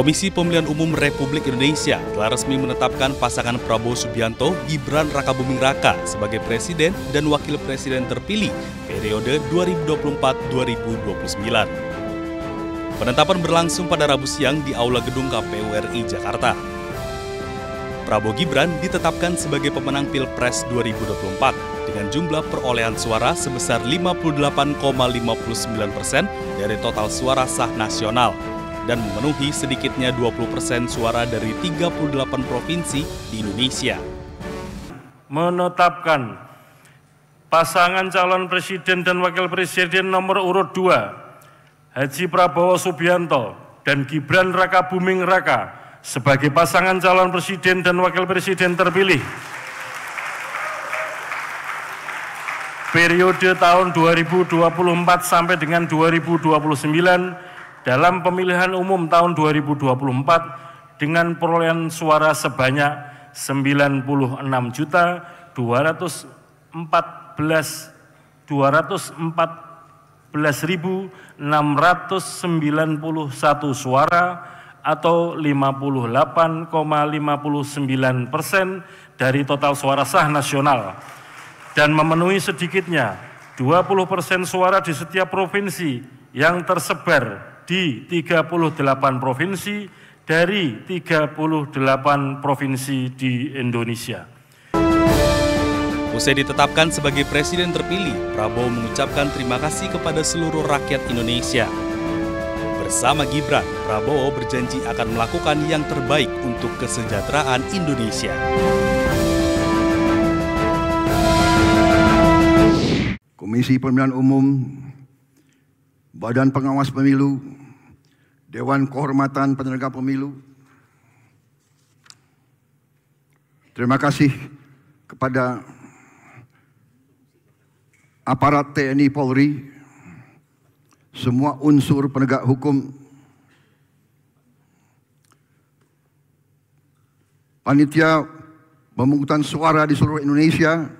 Komisi Pemilihan Umum Republik Indonesia telah resmi menetapkan pasangan Prabowo Subianto Gibran Rakabuming Raka sebagai presiden dan wakil presiden terpilih periode 2024-2029. Penetapan berlangsung pada Rabu siang di Aula Gedung KPU RI Jakarta. Prabowo Gibran ditetapkan sebagai pemenang Pilpres 2024 dengan jumlah perolehan suara sebesar 58,59 persen dari total suara sah nasional dan memenuhi sedikitnya 20% suara dari 38 provinsi di Indonesia. Menetapkan pasangan calon presiden dan wakil presiden nomor urut 2 Haji Prabowo Subianto dan Gibran Raka Buming Raka sebagai pasangan calon presiden dan wakil presiden terpilih periode tahun 2024 sampai dengan 2029 dalam pemilihan umum tahun 2024 dengan perolehan suara sebanyak 96 juta 214 214.691 suara atau 58,59 persen dari total suara sah nasional dan memenuhi sedikitnya 20 persen suara di setiap provinsi yang tersebar di 38 provinsi dari 38 provinsi di Indonesia. Usai ditetapkan sebagai presiden terpilih, Prabowo mengucapkan terima kasih kepada seluruh rakyat Indonesia. Bersama Gibran, Prabowo berjanji akan melakukan yang terbaik untuk kesejahteraan Indonesia. Komisi Pemilihan Umum, Badan Pengawas Pemilu, Dewan Kehormatan Penyelenggara Pemilu, terima kasih kepada aparat TNI Polri, semua unsur penegak hukum, panitia pemungutan suara di seluruh Indonesia,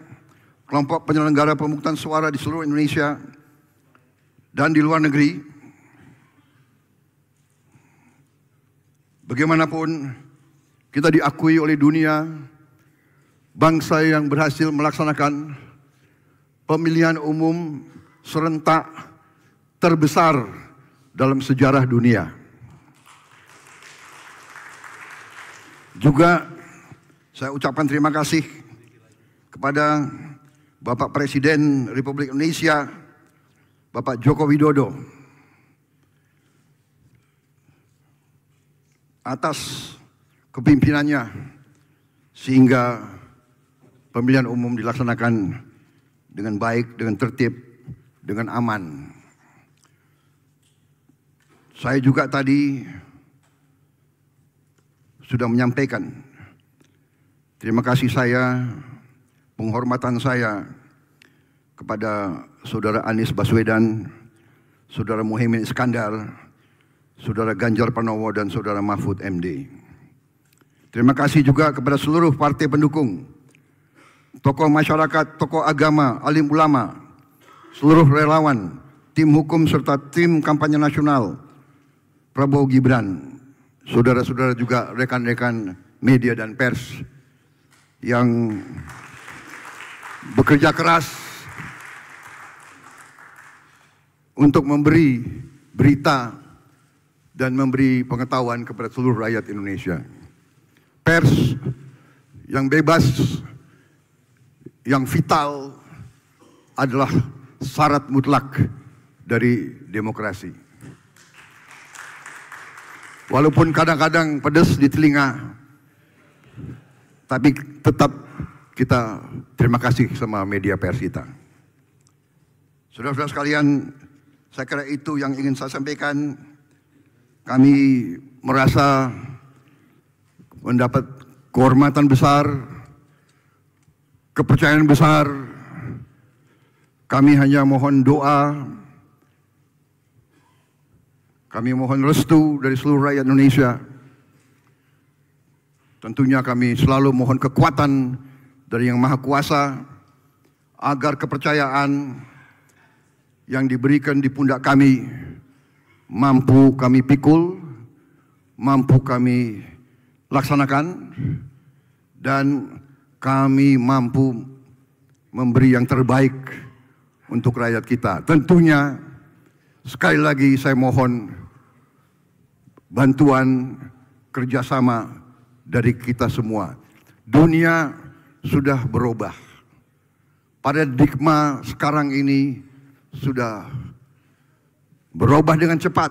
kelompok penyelenggara pemungutan suara di seluruh Indonesia dan di luar negeri, Bagaimanapun kita diakui oleh dunia bangsa yang berhasil melaksanakan pemilihan umum serentak terbesar dalam sejarah dunia. Juga saya ucapkan terima kasih kepada Bapak Presiden Republik Indonesia, Bapak Joko Widodo, atas kepimpinannya sehingga pemilihan umum dilaksanakan dengan baik, dengan tertib, dengan aman. Saya juga tadi sudah menyampaikan terima kasih saya, penghormatan saya kepada saudara Anies Baswedan, saudara Muhaimin Iskandar, Saudara Ganjar Pranowo dan Saudara Mahfud MD. Terima kasih juga kepada seluruh partai pendukung, tokoh masyarakat, tokoh agama, alim ulama, seluruh relawan, tim hukum serta tim kampanye nasional Prabowo Gibran, saudara-saudara juga rekan-rekan media dan pers yang bekerja keras untuk memberi berita dan memberi pengetahuan kepada seluruh rakyat Indonesia. Pers yang bebas, yang vital adalah syarat mutlak dari demokrasi. Walaupun kadang-kadang pedas di telinga, tapi tetap kita terima kasih sama media pers kita. Saudara-saudara sekalian, saya kira itu yang ingin saya sampaikan. Kami merasa mendapat kehormatan besar, kepercayaan besar. Kami hanya mohon doa, kami mohon restu dari seluruh rakyat Indonesia. Tentunya kami selalu mohon kekuatan dari Yang Maha Kuasa agar kepercayaan yang diberikan di pundak kami mampu kami pikul, mampu kami laksanakan, dan kami mampu memberi yang terbaik untuk rakyat kita. Tentunya, sekali lagi saya mohon bantuan kerjasama dari kita semua. Dunia sudah berubah. Pada Paradigma sekarang ini sudah berubah dengan cepat.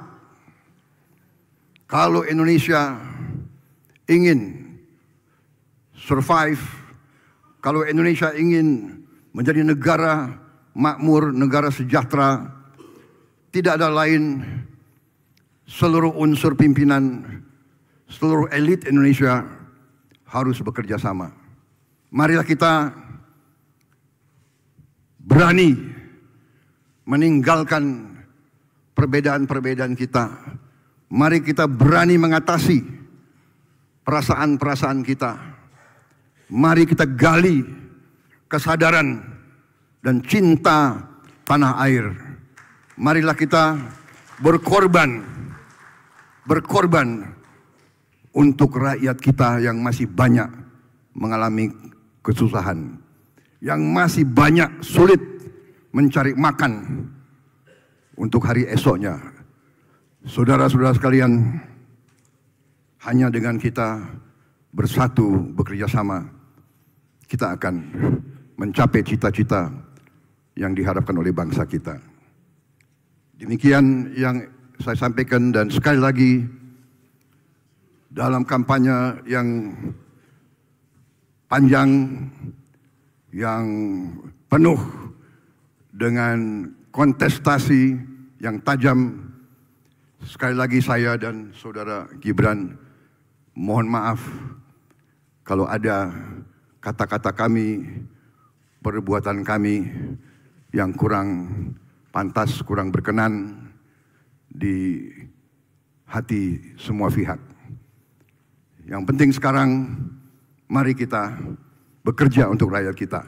Kalau Indonesia ingin survive, kalau Indonesia ingin menjadi negara makmur, negara sejahtera, tidak ada lain seluruh unsur pimpinan, seluruh elit Indonesia harus bekerja sama. Marilah kita berani meninggalkan perbedaan-perbedaan kita. Mari kita berani mengatasi perasaan-perasaan kita. Mari kita gali kesadaran dan cinta tanah air. Marilah kita berkorban, berkorban untuk rakyat kita yang masih banyak mengalami kesusahan, yang masih banyak sulit mencari makan, untuk hari esoknya. Saudara-saudara sekalian, hanya dengan kita bersatu bekerja sama, kita akan mencapai cita-cita yang diharapkan oleh bangsa kita. Demikian yang saya sampaikan dan sekali lagi dalam kampanye yang panjang yang penuh dengan kontestasi yang tajam. Sekali lagi saya dan saudara Gibran mohon maaf kalau ada kata-kata kami, perbuatan kami yang kurang pantas, kurang berkenan di hati semua pihak. Yang penting sekarang mari kita bekerja untuk rakyat kita.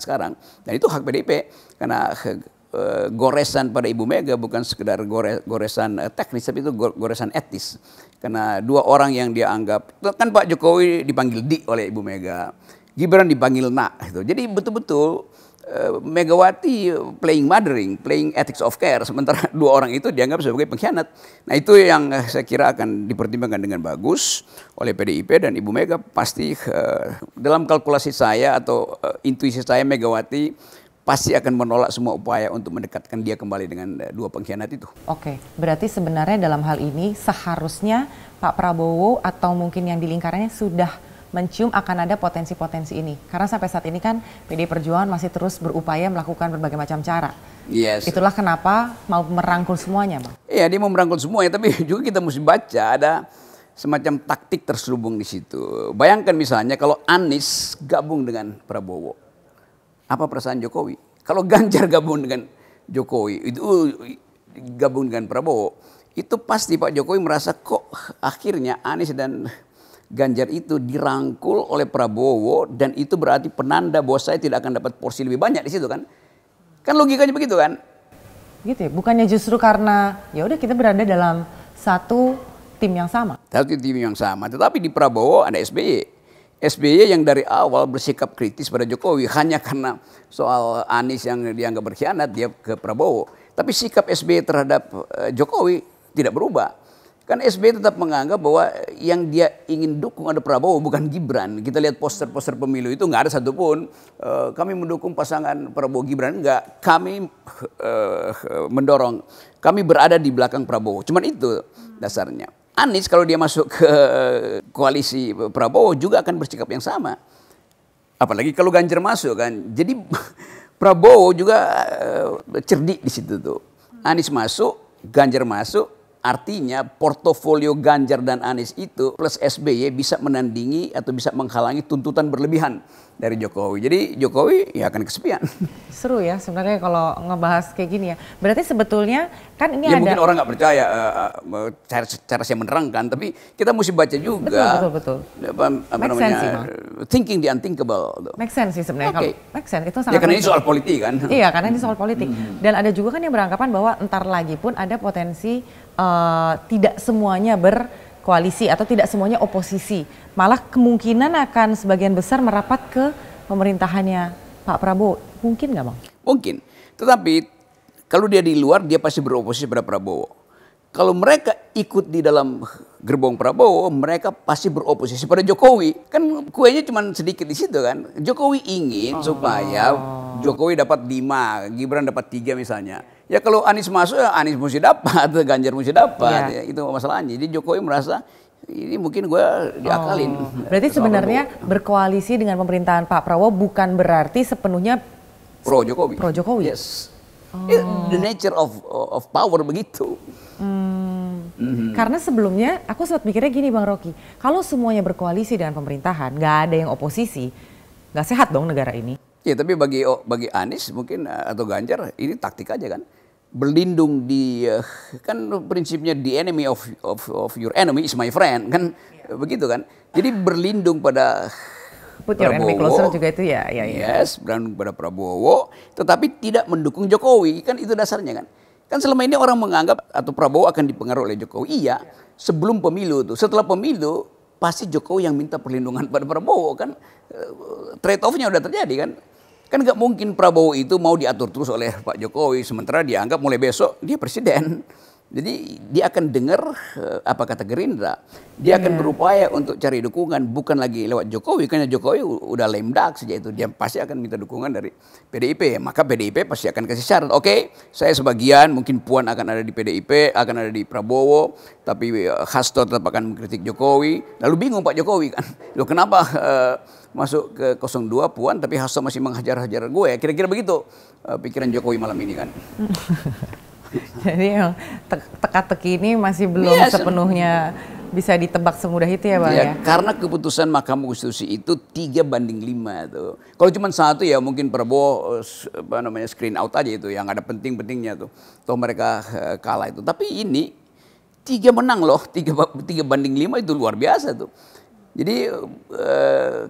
sekarang. Dan itu hak PDIP karena uh, goresan pada Ibu Mega bukan sekedar gore, goresan eh, teknis tapi itu goresan etis. Karena dua orang yang dia anggap kan Pak Jokowi dipanggil Di oleh Ibu Mega. Gibran dipanggil Nak gitu. Jadi betul-betul Eh, Megawati playing mothering, playing ethics of care, sementara dua orang itu dianggap sebagai pengkhianat. Nah itu yang eh, saya kira akan dipertimbangkan dengan bagus oleh PDIP dan Ibu Mega pasti uh, dalam kalkulasi saya atau uh, intuisi saya Megawati pasti akan menolak semua upaya untuk mendekatkan dia kembali dengan dua pengkhianat itu. Oke, berarti sebenarnya dalam hal ini seharusnya Pak Prabowo atau mungkin yang di lingkarannya sudah mencium akan ada potensi-potensi ini. Karena sampai saat ini kan PD Perjuangan masih terus berupaya melakukan berbagai macam cara. Yes. Itulah kenapa mau merangkul semuanya, Bang. Iya, dia mau merangkul semuanya, tapi juga kita mesti baca ada semacam taktik terselubung di situ. Bayangkan misalnya kalau Anies gabung dengan Prabowo. Apa perasaan Jokowi? Kalau Ganjar gabung dengan Jokowi, itu uh, gabung dengan Prabowo, itu pasti Pak Jokowi merasa kok akhirnya Anies dan Ganjar itu dirangkul oleh Prabowo dan itu berarti penanda bahwa saya tidak akan dapat porsi lebih banyak di situ kan? Kan logikanya begitu kan? Gitu ya, bukannya justru karena ya udah kita berada dalam satu tim yang sama. Satu tim yang sama, tetapi di Prabowo ada SBY. SBY yang dari awal bersikap kritis pada Jokowi hanya karena soal Anies yang dianggap berkhianat dia ke Prabowo. Tapi sikap SBY terhadap eh, Jokowi tidak berubah Kan SBY tetap menganggap bahwa yang dia ingin dukung ada Prabowo bukan Gibran. Kita lihat poster-poster pemilu itu nggak ada satupun e, kami mendukung pasangan Prabowo Gibran nggak. Kami e, mendorong, kami berada di belakang Prabowo. Cuman itu dasarnya. Anies kalau dia masuk ke koalisi Prabowo juga akan bersikap yang sama. Apalagi kalau Ganjar masuk kan. Jadi Prabowo juga e, cerdik di situ tuh. Anies masuk, Ganjar masuk, Artinya portofolio Ganjar dan Anies itu plus SBY bisa menandingi atau bisa menghalangi tuntutan berlebihan dari Jokowi. Jadi Jokowi ya akan kesepian. Seru ya sebenarnya kalau ngebahas kayak gini ya. Berarti sebetulnya kan ini ya, ada... mungkin orang nggak percaya uh, cara, cara saya menerangkan, tapi kita mesti baca juga. Betul, betul, betul. Apa, apa make namanya, sense, sih, eh, thinking the unthinkable. Make sense sih sebenarnya. Okay. Kalau make sense itu ya, sangat... Ya karena ini soal politik kan. Iya karena ini soal politik. Hmm. Dan ada juga kan yang beranggapan bahwa entar lagi pun ada potensi Eh, tidak semuanya berkoalisi atau tidak semuanya oposisi. Malah kemungkinan akan sebagian besar merapat ke pemerintahannya Pak Prabowo. Mungkin nggak Bang? Mungkin. Tetapi kalau dia di luar dia pasti beroposisi pada Prabowo. Kalau mereka ikut di dalam gerbong Prabowo, mereka pasti beroposisi pada Jokowi. Kan kuenya cuma sedikit di situ kan. Jokowi ingin oh. supaya Jokowi dapat lima, Gibran dapat tiga misalnya. Ya kalau Anies masuk, ya Anies mesti dapat, Ganjar mesti dapat. Ya. Ya, itu masalahnya. Jadi Jokowi merasa ini mungkin gue diakalin. Oh, berarti sebenarnya berkoalisi dengan pemerintahan Pak Prabowo bukan berarti sepenuhnya pro Jokowi. Pro Jokowi. Yes. Oh. the nature of of power begitu. Hmm. Mm-hmm. Karena sebelumnya aku sempat mikirnya gini Bang Rocky, kalau semuanya berkoalisi dengan pemerintahan, nggak ada yang oposisi, nggak sehat dong negara ini. Ya tapi bagi oh, bagi Anies mungkin eh, atau Ganjar ini taktik aja kan berlindung di uh, kan prinsipnya the enemy of of of your enemy is my friend kan yeah. begitu kan jadi berlindung pada Put your Prabowo, enemy closer juga itu ya ya ya yes berlindung pada Prabowo tetapi tidak mendukung Jokowi kan itu dasarnya kan kan selama ini orang menganggap atau Prabowo akan dipengaruhi oleh Jokowi iya yeah. sebelum pemilu tuh setelah pemilu pasti Jokowi yang minta perlindungan pada Prabowo kan eh, trade offnya udah terjadi kan Kan nggak mungkin Prabowo itu mau diatur terus oleh Pak Jokowi sementara dianggap mulai besok dia presiden. Jadi dia akan dengar eh, apa kata Gerindra. Dia akan iya. berupaya untuk cari dukungan bukan lagi lewat Jokowi karena Jokowi udah lemdak sejak itu dia pasti akan minta dukungan dari PDIP. Maka PDIP pasti akan kasih syarat. Oke, okay, saya sebagian mungkin Puan akan ada di PDIP, akan ada di Prabowo, tapi eh, Hasto tetap akan mengkritik Jokowi. Lalu bingung Pak Jokowi kan. Loh kenapa uh, masuk ke 02 Puan tapi Hasto masih menghajar-hajar gue. Kira-kira begitu uh, pikiran Jokowi malam ini kan. Jadi teka-teki ini masih belum yes. Iya, sepenuhnya bisa ditebak semudah itu ya Bang ya, ya? Karena keputusan Mahkamah Konstitusi itu tiga banding lima tuh. Kalau cuma satu ya mungkin Prabowo eh, apa namanya screen out aja itu yang ada penting-pentingnya tuh. Toh mereka eh, kalah itu. Tapi ini tiga menang loh, tiga, tiga banding lima itu luar biasa tuh. Jadi uh,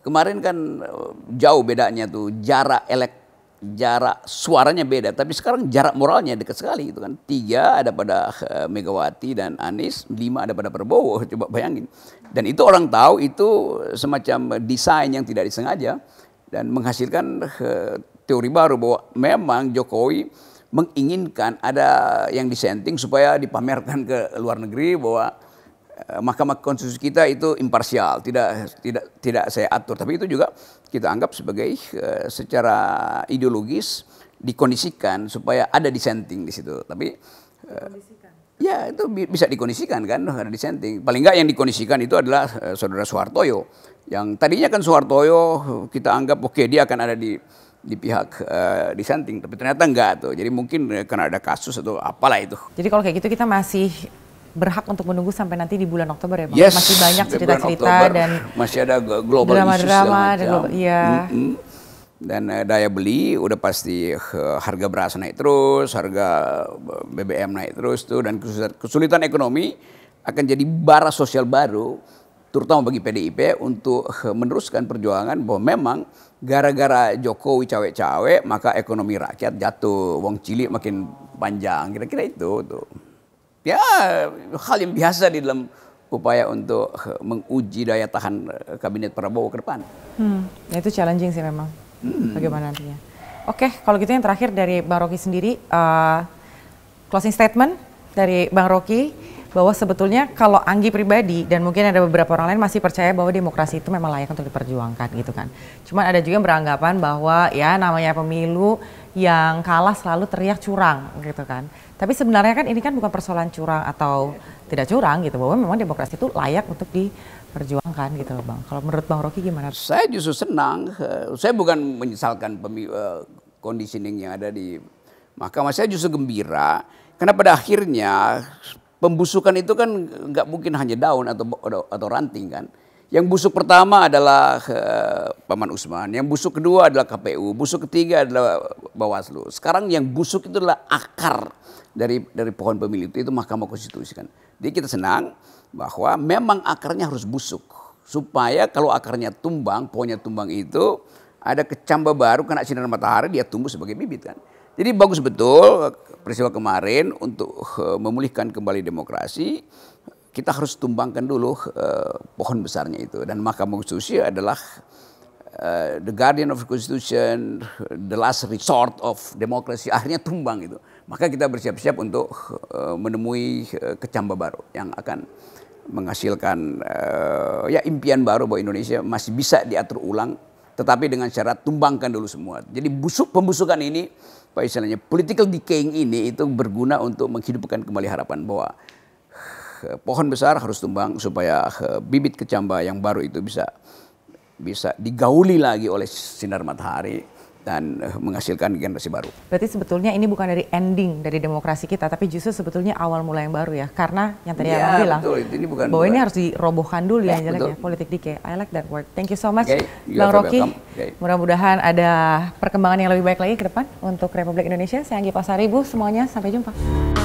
kemarin kan eh, jauh bedanya tuh jarak elek jarak suaranya beda tapi sekarang jarak moralnya dekat sekali itu kan tiga ada pada eh, Megawati dan Anies lima ada pada Prabowo coba bayangin dan itu orang tahu itu semacam desain yang tidak disengaja dan menghasilkan eh, teori baru bahwa memang Jokowi menginginkan ada yang disenting supaya dipamerkan ke luar negeri bahwa Eh, Mahkamah Konstitusi kita itu imparsial, tidak tidak tidak saya atur, tapi itu juga kita anggap sebagai uh, secara ideologis dikondisikan supaya ada dissenting di situ. Tapi uh, ya itu bi bisa dikondisikan kan ada dissenting. Paling enggak yang dikondisikan itu adalah uh, saudara Soehartoyo yang tadinya kan Soehartoyo kita anggap oke okay, dia akan ada di di pihak uh, dissenting, tapi ternyata enggak tuh. Jadi mungkin karena ada kasus atau apalah itu. Jadi kalau kayak gitu kita masih berhak untuk menunggu sampai nanti di bulan Oktober ya Pak. Yes, masih banyak cerita-cerita dan masih ada global drama-drama iya. dan global, ya. Dan daya beli udah pasti eh, harga beras naik terus, harga eh, BBM naik terus tuh dan kesulitan, kesulitan ekonomi akan jadi bara sosial baru terutama bagi PDIP untuk eh, meneruskan perjuangan bahwa memang gara-gara Jokowi cawe-cawe maka ekonomi rakyat jatuh, wong cilik makin panjang. Kira-kira itu tuh ya hal yang biasa di dalam upaya untuk eh, menguji daya tahan eh, kabinet Prabowo ke depan. Hmm, ya itu challenging sih memang. Hmm. Bagaimana nantinya? Oke, kalau gitu yang terakhir dari Bang Rocky sendiri, uh, closing statement dari Bang Rocky bahwa sebetulnya kalau Anggi pribadi dan mungkin ada beberapa orang lain masih percaya bahwa demokrasi itu memang layak untuk diperjuangkan gitu kan. Cuman ada juga yang beranggapan bahwa ya namanya pemilu yang kalah selalu teriak curang gitu kan. Tapi sebenarnya kan ini kan bukan persoalan curang atau tidak curang gitu bahwa memang demokrasi itu layak untuk diperjuangkan gitu loh Bang. Kalau menurut Bang Rocky gimana? Saya justru senang. Eh, saya bukan menyesalkan eh, conditioning yang ada di mahkamah. Saya justru gembira karena pada akhirnya pembusukan itu kan nggak mungkin hanya daun atau atau ranting kan. Yang busuk pertama adalah uh, Paman Usman, yang busuk kedua adalah KPU, busuk ketiga adalah Bawaslu. Sekarang yang busuk itu adalah akar dari dari pohon pemilu itu, itu Mahkamah Konstitusi kan. Jadi kita senang bahwa memang akarnya harus busuk supaya kalau akarnya tumbang, pohonnya tumbang itu ada kecambah baru kena sinar matahari dia tumbuh sebagai bibit kan. Jadi bagus betul peristiwa kemarin untuk eh, memulihkan kembali demokrasi kita harus tumbangkan dulu uh, pohon besarnya itu dan Mahkamah Konstitusi adalah uh, the guardian of the constitution, the last resort of demokrasi akhirnya tumbang itu. Maka kita bersiap-siap untuk uh, menemui uh, kecambah baru yang akan menghasilkan uh, ya impian baru bahwa Indonesia masih bisa diatur ulang tetapi dengan syarat tumbangkan dulu semua. Jadi busuk pembusukan ini apa istilahnya political decaying ini itu berguna untuk menghidupkan kembali harapan bahwa eh, pohon besar harus tumbang supaya eh, bibit kecambah yang baru itu bisa bisa digauli lagi oleh sinar matahari dan eh, menghasilkan generasi baru. Berarti sebetulnya ini bukan dari ending dari demokrasi kita, tapi justru sebetulnya awal mula yang baru ya. Karena yang tadi ya, bilang, ini bukan bahwa ini harus dirobohkan dulu ya, yang ya politik DK. I like that word. Thank you so much, okay, Bang Rocky. Okay. Mudah-mudahan ada perkembangan yang lebih baik lagi ke depan untuk Republik Indonesia. Saya Anggi Pasaribu, semuanya sampai jumpa.